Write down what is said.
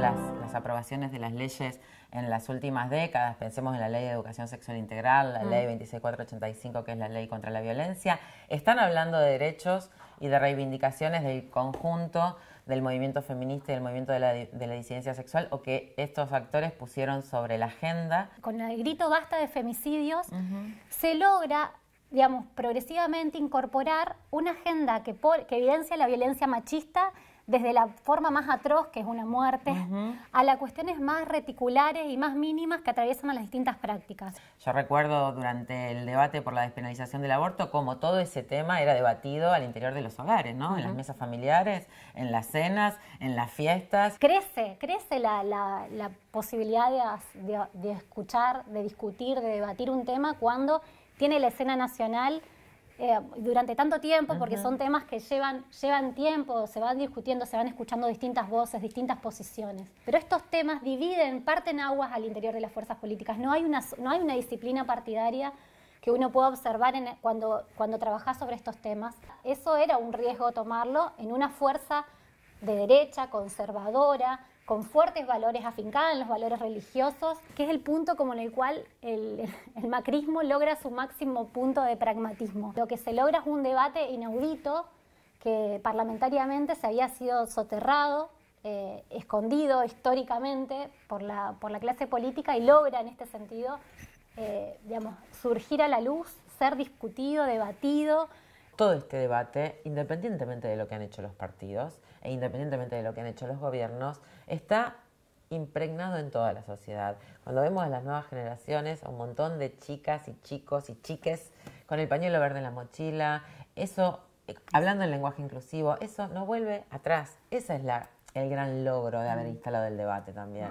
las, aprobaciones de las leyes en las últimas décadas. Pensemos en la ley de educación sexual integral, la ley 26485, mm. que es la ley contra la violencia. Están hablando de derechos y de reivindicaciones del conjunto del movimiento feminista y del movimiento de la, disidencia sexual o que estos actores pusieron sobre la agenda. Con el grito basta de femicidios se logra digamos, progresivamente incorporar una agenda que, que evidencia la violencia machista desde la forma más atroz, que es una muerte, a las cuestiones más reticulares y más mínimas que atraviesan las distintas prácticas. Yo recuerdo durante el debate por la despenalización del aborto como todo ese tema era debatido al interior de los hogares, En las mesas familiares, en las cenas, en las fiestas. Crece, crece la, posibilidad de escuchar, de discutir, de debatir un tema cuando tiene la escena nacional eh, durante tanto tiempo, porque son temas que llevan, tiempo, se van discutiendo, se van escuchando distintas voces, distintas posiciones. Pero estos temas dividen, parten aguas al interior de las fuerzas políticas. No hay una, disciplina partidaria que uno pueda observar e, cuando, cuando sobre estos temas. Eso era un riesgo tomarlo en una fuerza de derecha, conservadora, con fuertes valores, afincados, en los valores religiosos, que es el punto como en el cual el, macrismo logra su máximo punto de pragmatismo. Lo que se logra es un debate inaudito que parlamentariamente se había sido soterrado, eh, escondido históricamente por la, clase política y logra en este sentido eh, surgir a la luz, ser discutido, debatido, todo este debate, independientemente de lo que han hecho los partidos e independientemente de lo que han hecho los gobiernos, está impregnado en toda la sociedad. Cuando vemos a las nuevas generaciones, un montón de chicas y chicos y chiques con el pañuelo verde en la mochila, eso, eh, hablando en lenguaje inclusivo, eso no vuelve atrás. Ese es la, el gran logro de haber instalado el debate también.